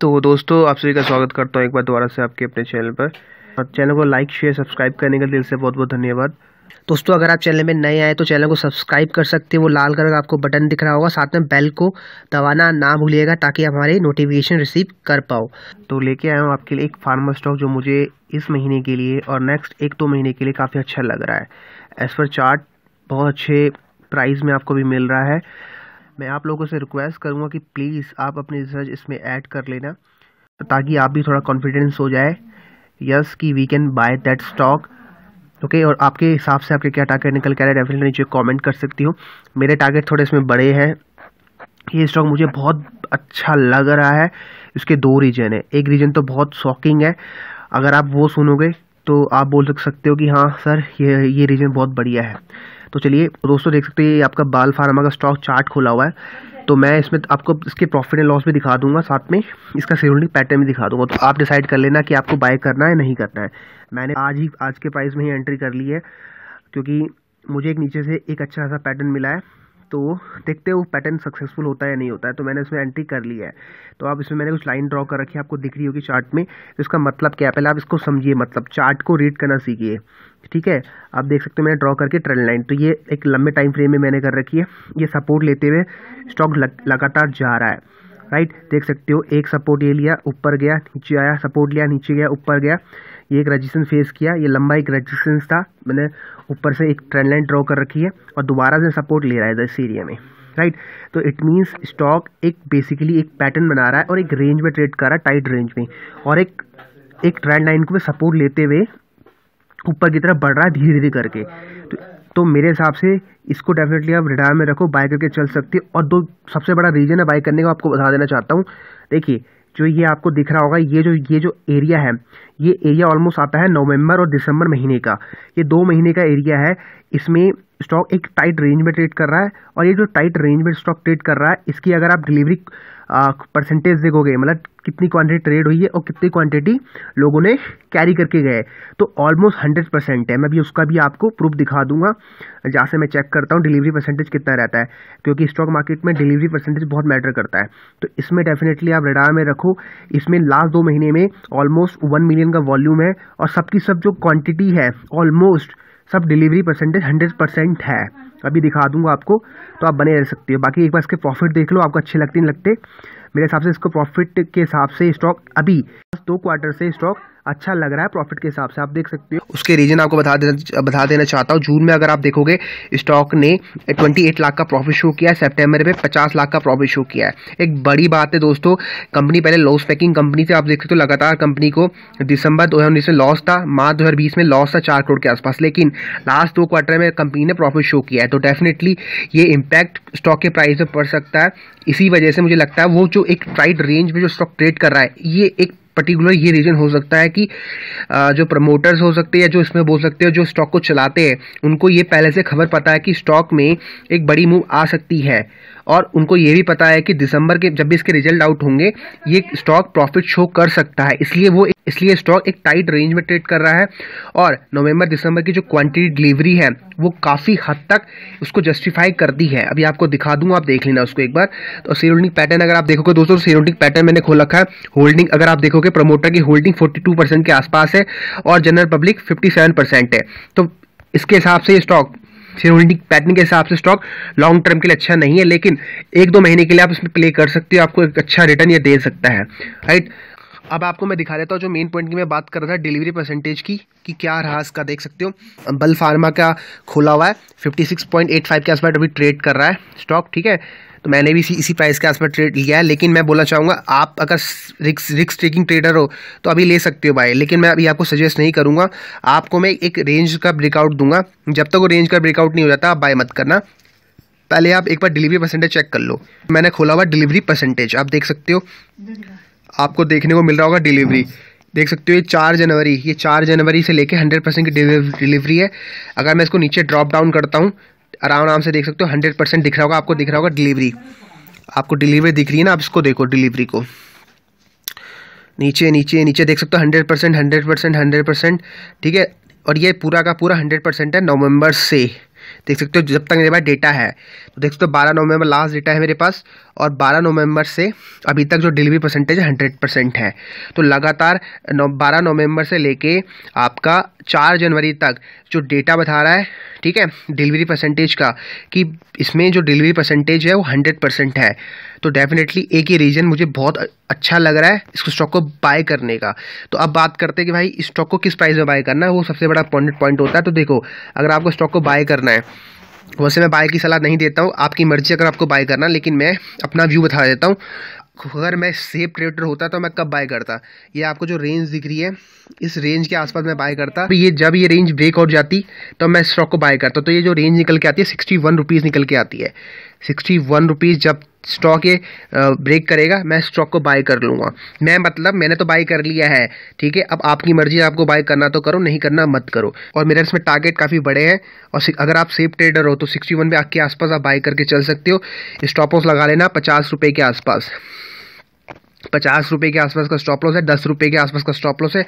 तो दोस्तों आप सभी का स्वागत करता हूँ एक बार दोबारा से आपके अपने चैनल पर और चैनल को लाइक शेयर सब्सक्राइब करने का दिल से बहुत बहुत धन्यवाद दोस्तों अगर आप चैनल में नए आए तो चैनल को सब्सक्राइब कर सकते हैं वो लाल कलर का आपको बटन दिख रहा होगा साथ में बेल को दबाना ना भूलिएगा ताकि हमारे नोटिफिकेशन रिसीव कर पाओ तो लेके आया हूँ आपके लिए एक फार्मा स्टॉक जो मुझे इस महीने के लिए और नेक्स्ट एक दो तो महीने के लिए काफ़ी अच्छा लग रहा है एज पर चार्ट बहुत अच्छे प्राइस में आपको भी मिल रहा है मैं आप लोगों से रिक्वेस्ट करूँगा कि प्लीज़ आप अपनी रिसर्च इसमें ऐड कर लेना ताकि आप भी थोड़ा कॉन्फिडेंस हो जाए यस कि we can buy that stock okay और आपके हिसाब से आपके क्या टारगेट निकल के आ रहा है डेफिनेटली नीचे कॉमेंट कर सकती हूँ मेरे टारगेट थोड़े इसमें बड़े हैं ये स्टॉक मुझे बहुत अच्छा लग रहा है इसके दो रीजन है एक रीजन तो बहुत शॉकिंग है अगर आप वो सुनोगे तो आप बोल सकते हो कि हाँ सर ये ये रीजन बहुत बढ़िया है तो चलिए दोस्तों देख सकते हैं ये आपका बाल फार्मा का स्टॉक चार्ट खोला हुआ है तो मैं इसमें आपको इसके प्रॉफिट एंड लॉस भी दिखा दूंगा साथ में इसका सेल्डिंग पैटर्न भी दिखा दूंगा तो आप डिसाइड कर लेना कि आपको बाय करना है नहीं करना है मैंने आज ही आज के प्राइस में ही एंट्री कर ली है क्योंकि मुझे एक नीचे से एक अच्छा खासा पैटर्न मिला है तो देखते हो पैटर्न सक्सेसफुल होता है या नहीं होता है तो मैंने इसमें एंट्री कर लिया है तो आप इसमें मैंने कुछ लाइन ड्रॉ कर रखी है आपको दिख रही होगी चार्ट में तो इसका मतलब क्या है पहले आप इसको समझिए मतलब चार्ट को रीड करना सीखिए ठीक है आप देख सकते हो मैंने ड्रॉ करके ट्रेंड लाइन तो ये एक लंबे टाइम फ्रेम में मैंने कर रखी है ये सपोर्ट लेते हुए स्टॉक लगातार जा रहा है राइट देख सकते हो एक सपोर्ट ये लिया ऊपर गया नीचे आया सपोर्ट लिया नीचे गया ऊपर गया ये एक रजिस्टेंस फेस किया ये लंबा एक रजिस्टेंस था मैंने ऊपर से एक ट्रेंड लाइन ड्रॉ कर रखी है और दोबारा से सपोर्ट ले रहा है इस एरिया में राइट तो इट मीन्स स्टॉक एक बेसिकली एक पैटर्न बना रहा है और एक रेंज में ट्रेड कर रहा है टाइट रेंज में और एक एक ट्रेंड लाइन को सपोर्ट लेते हुए ऊपर की तरफ बढ़ रहा है धीरे धीरे करके तो तो मेरे हिसाब से इसको डेफिनेटली आप रिटायर में रखो बाय करके चल सकती है और दो सबसे बड़ा रीज़न है बाय करने का आपको बता देना चाहता हूँ देखिए जो ये आपको दिख रहा होगा ये जो ये जो एरिया है ये एरिया ऑलमोस्ट आता है नवंबर और दिसंबर महीने का ये दो महीने का एरिया है इसमें स्टॉक एक टाइट रेंज में ट्रेड कर रहा है और ये जो टाइट रेंज में स्टॉक ट्रेड कर रहा है इसकी अगर आप डिलीवरी परसेंटेज देखोगे मतलब कितनी क्वांटिटी ट्रेड हुई है और कितनी क्वांटिटी लोगों ने कैरी करके गए तो ऑलमोस्ट हंड्रेड परसेंट है मैं भी उसका भी आपको प्रूफ दिखा दूंगा जहाँ से मैं चेक करता हूँ डिलीवरी परसेंटेज कितना रहता है क्योंकि स्टॉक मार्केट में डिलीवरी परसेंटेज बहुत मैटर करता है तो इसमें डेफिनेटली आप रडार में रखो इसमें लास्ट दो महीने में ऑलमोस्ट वन मिलियन ऑर्डरिंग का वॉल्यूम है और सबकी सब जो क्वांटिटी है ऑलमोस्ट सब डिलीवरी परसेंटेज हंड्रेड परसेंट है अभी दिखा दूंगा आपको तो आप बने रह सकते हो बाकी एक बार इसके प्रॉफिट देख लो आपको अच्छे लगते नहीं लगते मेरे हिसाब से इसको प्रॉफिट के हिसाब से स्टॉक अभी दो क्वार्टर से स्टॉक अच्छा लग रहा है प्रॉफिट के हिसाब से आप देख सकते हो उसके रीजन आपको बता देना बता देना चाहता हूँ जून में अगर आप देखोगे स्टॉक ने 28 लाख का प्रॉफिट शो किया है सेप्टेम्बर में 50 लाख का प्रॉफिट शो किया है एक बड़ी बात है दोस्तों कंपनी पहले लॉस पैकिंग कंपनी थी आप देख सकते हो लगातार कंपनी को दिसंबर दो में लॉस था मार्च दो में लॉस था चार करोड़ के आसपास लेकिन लास्ट दो क्वार्टर में कंपनी ने प्रॉफिट शो किया है तो डेफिनेटली ये इम्पैक्ट स्टॉक के प्राइस में पड़ सकता है इसी वजह से मुझे लगता है वो जो जो एक ट्राइड रेंज में जो स्टॉक ट्रेड कर रहा है ये एक पर्टिकुलर ये रीजन हो सकता है कि जो प्रमोटर्स हो सकते हैं या जो इसमें बोल सकते हैं जो स्टॉक को चलाते हैं उनको ये पहले से खबर पता है कि स्टॉक में एक बड़ी मूव आ सकती है और उनको ये भी पता है कि दिसंबर के जब भी इसके रिजल्ट आउट होंगे ये स्टॉक प्रॉफिट शो कर सकता है इसलिए वो इसलिए स्टॉक एक टाइट रेंज में ट्रेड कर रहा है और नवंबर दिसंबर की जो क्वांटिटी डिलीवरी है वो काफ़ी हद तक उसको जस्टिफाई करती है अभी आपको दिखा दूँ आप देख लेना उसको एक बार तो सीरोटिक पैटर्न अगर आप देखोगे दोस्तों सीरोटिक पैटर्न मैंने खोल रखा है होल्डिंग अगर आप देखोगे प्रमोटर की होल्डिंग 42 परसेंट के आसपास है और जनरल पब्लिक 57 परसेंट है तो इसके हिसाब से ये स्टॉक शेयर होल्डिंग पैटर्न के हिसाब से स्टॉक लॉन्ग टर्म के लिए अच्छा नहीं है लेकिन एक दो महीने के लिए आप इसमें प्ले कर सकते हो आपको एक अच्छा रिटर्न ये दे सकता है राइट अब आपको मैं दिखा देता हूँ जो मेन पॉइंट की मैं बात कर रहा था डिलीवरी परसेंटेज की कि क्या रहा इसका देख सकते हो बल फार्मा का खोला हुआ है 56.85 के आसपास अभी ट्रेड कर रहा है स्टॉक ठीक है तो मैंने भी इसी प्राइस के आसपास ट्रेड लिया है लेकिन मैं बोलना चाहूँगा आप अगर रिक्स रिक्स टेकिंग ट्रेडर हो तो अभी ले सकते हो भाई लेकिन मैं अभी आपको सजेस्ट नहीं करूँगा आपको मैं एक रेंज का ब्रेकआउट दूंगा जब तक वो रेंज का ब्रेकआउट नहीं हो जाता आप बाय मत करना पहले आप एक बार डिलीवरी परसेंटेज चेक कर लो मैंने खोला हुआ डिलीवरी परसेंटेज आप देख सकते हो आपको देखने को मिल रहा होगा डिलीवरी देख सकते हो ये चार जनवरी ये चार जनवरी से लेके हंड्रेड परसेंट की डिलीवरी है अगर मैं इसको नीचे ड्रॉप डाउन करता हूँ आराम आराम से देख सकते हो हंड्रेड परसेंट दिख रहा होगा आपको दिख रहा होगा डिलीवरी आपको डिलीवरी दिख रही है ना आप इसको देखो डिलीवरी को नीचे नीचे नीचे देख सकते हो hundred percent hundred percent hundred percent ठीक है और ये पूरा का पूरा हंड्रेड परसेंट है नवंबर से देख सकते हो जब तक मेरे पास डेटा है तो देख सकते हो बारह नवंबर लास्ट डेटा है मेरे पास और बारह नवंबर से अभी तक जो डिलीवरी परसेंटेज हंड्रेड परसेंट है तो लगातार बारह नवंबर से लेके आपका चार जनवरी तक जो डेटा बता रहा है ठीक है डिलीवरी परसेंटेज का कि इसमें जो डिलीवरी परसेंटेज है वो हंड्रेड परसेंट है तो डेफिनेटली एक ही रीजन मुझे बहुत अच्छा लग रहा है इस स्टॉक को बाय करने का तो अब बात करते हैं कि भाई स्टॉक को किस प्राइस में बाय करना है वो सबसे बड़ा पॉइंट पॉइंट होता है तो देखो अगर आपको स्टॉक को बाय करना है वैसे मैं बाय की सलाह नहीं देता हूँ आपकी मर्जी अगर आपको बाय करना लेकिन मैं अपना व्यू बता देता हूँ अगर मैं सेफ ट्रेडर होता तो मैं कब बाय करता ये आपको जो रेंज दिख रही है इस रेंज के आसपास मैं बाय करता तो ये जब ये रेंज ब्रेक आउट जाती तो मैं स्टॉक को बाय करता तो ये जो रेंज निकल के आती है सिक्सटी वन रुपीज़ निकल के आती है सिक्सटी वन रुपीज़ जब स्टॉक ये ब्रेक करेगा मैं स्टॉक को बाय कर लूँगा मैं मतलब मैंने तो बाय कर लिया है ठीक है अब आपकी मर्जी आपको बाय करना तो करो नहीं करना मत करो और मेरे इसमें टारगेट काफ़ी बड़े हैं और अगर आप सेफ ट्रेडर हो तो सिक्सटी वन आपके आसपास आप बाय करके चल सकते हो स्टॉप लगा लेना पचास रुपये के आसपास पचास रुपये के आसपास का स्टॉप लॉस है दस रुपये के आसपास का स्टॉप लॉस है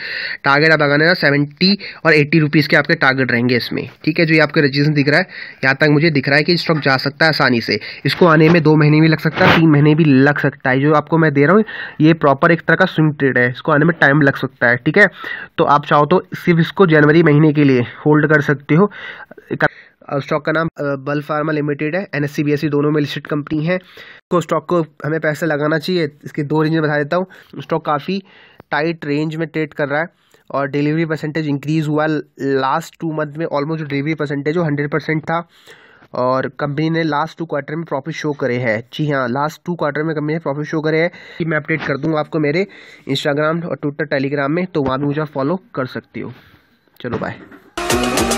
टारगेट आप लगाने का सेवेंटी और एट्टी रुपीज़ के आपके टारगेट रहेंगे इसमें ठीक है जो ये आपका रजिस्ट्रेशन दिख रहा है यहाँ तक मुझे दिख रहा है कि स्टॉक जा सकता है आसानी से इसको आने में दो महीने भी लग सकता है तीन महीने भी लग सकता है जो आपको मैं दे रहा हूँ ये प्रॉपर एक तरह का स्विंग ट्रेड है इसको आने में टाइम लग सकता है ठीक है तो आप चाहो तो सिर्फ इसको जनवरी महीने के लिए होल्ड कर सकते हो स्टॉक का नाम बल फार्मा लिमिटेड है एन एस दोनों में लिस्टेड कंपनी है तो स्टॉक को हमें पैसा लगाना चाहिए इसके दो रेंज में बता देता हूँ स्टॉक काफ़ी टाइट रेंज में ट्रेड कर रहा है और डिलीवरी परसेंटेज इंक्रीज़ हुआ लास्ट टू मंथ में ऑलमोस्ट डिलीवरी परसेंटेज वो हंड्रेड परसेंट था और कंपनी ने लास्ट टू क्वार्टर में प्रॉफिट शो करे हैं जी हाँ लास्ट टू क्वार्टर में कंपनी ने प्रॉफिट शो करे हैं कि मैं अपडेट कर दूँगा आपको मेरे इंस्टाग्राम और ट्विटर टेलीग्राम में तो वहाँ भी मुझे फॉलो कर सकती हो चलो बाय